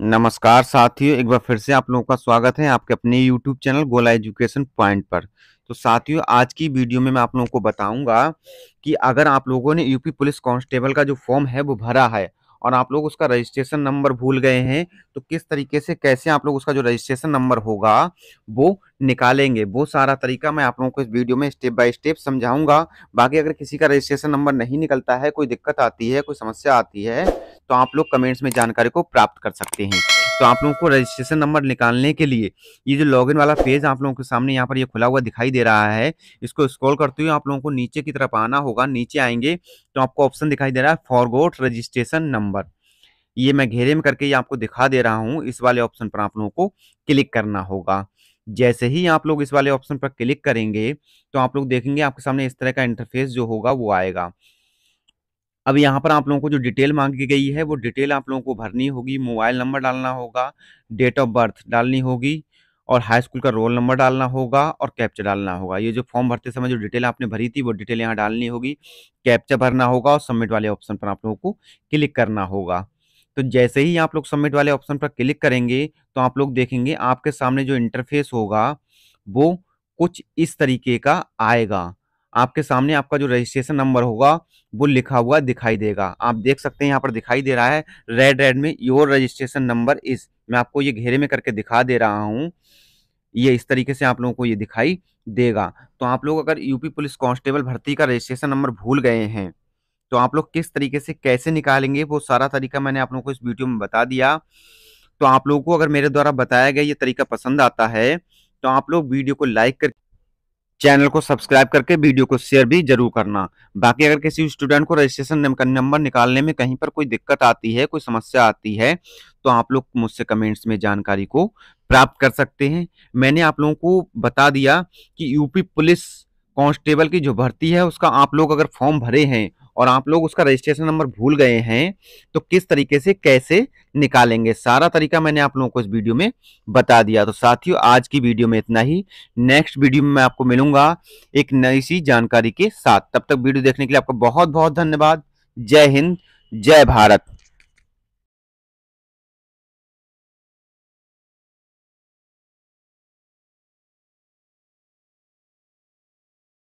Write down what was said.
नमस्कार साथियों एक बार फिर से आप लोगों का स्वागत है आपके अपने YouTube channel Gola education point पर तो साथियों आज की वीडियो में मैं आप लोगों को बताऊंगा कि अगर आप लोगों ने यूपी पुलिस कांस्टेबल का जो फॉर्म है वो भरा है और आप लोग उसका रजिस्ट्रेशन नंबर भूल गए हैं तो किस तरीके से कैसे आप लोग उसका जो रजिस्ट्रेशन नंबर होगा वो निकालेंगे वो सारा तरीका मैं आप लोगों को इस वीडियो में स्टेप बाय स्टेप समझाऊंगा बाकी अगर किसी का रजिस्ट्रेशन नंबर नहीं निकलता है कोई दिक्कत आती है कोई समस्या आती है तो आप लोग कमेंट्स में जानकारी को प्राप्त कर सकते हैं तो आप लोगों को रजिस्ट्रेशन नंबर निकालने के लिए ये जो लॉगिन वाला पेज आप लोगों के सामने यहाँ पर ये खुला हुआ दिखाई दे रहा है इसको स्क्रॉल करते हुए आप लोगों को नीचे की तरफ आना होगा नीचे आएंगे तो आपको ऑप्शन दिखाई दे रहा है फॉरगोट रजिस्ट्रेशन नंबर ये मैं घेरे में करके ये आपको दिखा दे रहा हूँ इस वाले ऑप्शन पर आप लोगों को क्लिक करना होगा जैसे ही आप लोग इस वाले ऑप्शन पर क्लिक करेंगे तो आप लोग देखेंगे आपके सामने इस तरह का इंटरफेस जो होगा वो आएगा अब यहाँ पर आप लोगों को जो डिटेल मांगी गई है वो डिटेल आप लोगों को भरनी होगी मोबाइल नंबर डालना होगा डेट ऑफ बर्थ डालनी होगी और हाई स्कूल का रोल नंबर डालना होगा और कैप्चा डालना होगा ये जो फॉर्म भरते समय जो डिटेल आपने भरी थी वो डिटेल यहाँ डालनी होगी कैप्चा भरना होगा और सबमिट वाले ऑप्शन पर आप लोगों को क्लिक करना होगा तो जैसे ही आप लोग सबमिट वाले ऑप्शन पर क्लिक करेंगे तो आप लोग देखेंगे आपके सामने जो इंटरफेस होगा वो कुछ इस तरीके का आएगा आपके सामने आपका जो रजिस्ट्रेशन नंबर होगा वो लिखा हुआ दिखाई देगा आप देख सकते हैं यहाँ पर दिखाई दे रहा है रेड रेड में योर रजिस्ट्रेशन नंबर इस मैं आपको ये घेरे में करके दिखा दे रहा हूँ ये इस तरीके से आप लोगों को ये दिखाई देगा तो आप लोग अगर यूपी पुलिस कांस्टेबल भर्ती का रजिस्ट्रेशन नंबर भूल गए हैं तो आप लोग किस तरीके से कैसे निकालेंगे वो सारा तरीका मैंने आप लोगों को इस वीडियो में बता दिया तो आप लोगों को अगर मेरे द्वारा बताया गया ये तरीका पसंद आता है तो आप लोग वीडियो को लाइक कर चैनल को सब्सक्राइब करके वीडियो को शेयर भी जरूर करना बाकी अगर किसी स्टूडेंट को रजिस्ट्रेशन नंबर निकालने में कहीं पर कोई दिक्कत आती है कोई समस्या आती है तो आप लोग मुझसे कमेंट्स में जानकारी को प्राप्त कर सकते हैं मैंने आप लोगों को बता दिया कि यूपी पुलिस कांस्टेबल की जो भर्ती है उसका आप लोग अगर फॉर्म भरे हैं और आप लोग उसका रजिस्ट्रेशन नंबर भूल गए हैं तो किस तरीके से कैसे निकालेंगे सारा तरीका मैंने आप लोगों को इस वीडियो में बता दिया तो साथियों आज की वीडियो में इतना ही नेक्स्ट वीडियो में मैं आपको मिलूंगा एक नई सी जानकारी के साथ तब तक वीडियो देखने के लिए आपका बहुत बहुत धन्यवाद जय हिंद जय भारत